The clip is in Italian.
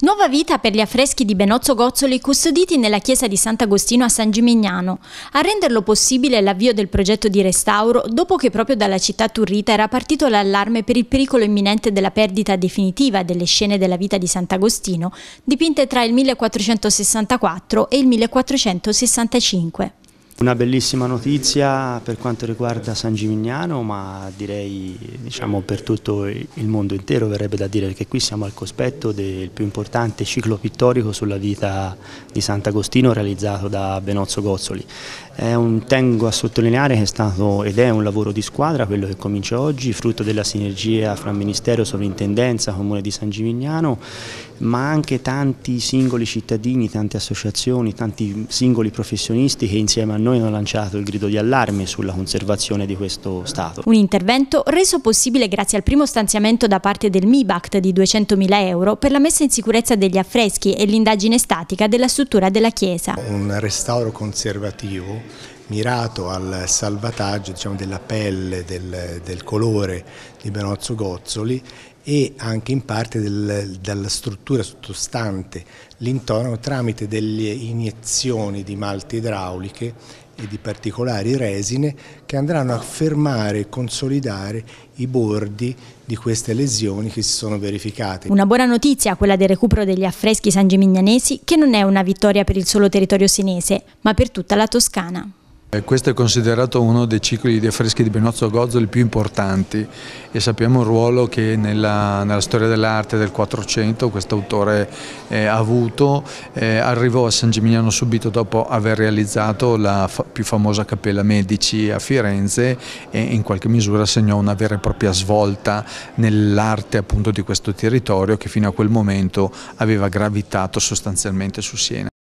Nuova vita per gli affreschi di Benozzo Gozzoli custoditi nella chiesa di Sant'Agostino a San Gimignano, a renderlo possibile l'avvio del progetto di restauro dopo che proprio dalla città turrita era partito l'allarme per il pericolo imminente della perdita definitiva delle scene della vita di Sant'Agostino, dipinte tra il 1464 e il 1465. Una bellissima notizia per quanto riguarda San Gimignano, ma direi diciamo, per tutto il mondo intero verrebbe da dire che qui siamo al cospetto del più importante ciclo pittorico sulla vita di Sant'Agostino realizzato da Benozzo Gozzoli. Eh, un, tengo a sottolineare che è stato ed è un lavoro di squadra quello che comincia oggi, frutto della sinergia fra Ministero, Sovrintendenza, Comune di San Gimignano, ma anche tanti singoli cittadini, tante associazioni, tanti singoli professionisti che insieme a noi noi hanno lanciato il grido di allarme sulla conservazione di questo Stato. Un intervento reso possibile grazie al primo stanziamento da parte del MIBACT di 200.000 euro per la messa in sicurezza degli affreschi e l'indagine statica della struttura della Chiesa. Un restauro conservativo mirato al salvataggio diciamo, della pelle, del, del, colore di Benozzo Gozzoli e anche in parte del, della struttura sottostante l'intonaco tramite delle iniezioni di malte idrauliche e di particolari resine che andranno a fermare e consolidare i bordi di queste lesioni che si sono verificate. Una buona notizia quella del recupero degli affreschi sangeminianesi che non è una vittoria per il solo territorio sinese ma per tutta la Toscana. Eh, questo è considerato uno dei cicli di affreschi di Benozzo Gozzo il più importanti e sappiamo il ruolo che nella, nella storia dell'arte del 400 questo autore eh, ha avuto. Eh, arrivò a San Gimignano subito dopo aver realizzato la fa più famosa Cappella Medici a Firenze e in qualche misura segnò una vera e propria svolta nell'arte appunto di questo territorio che fino a quel momento aveva gravitato sostanzialmente su Siena.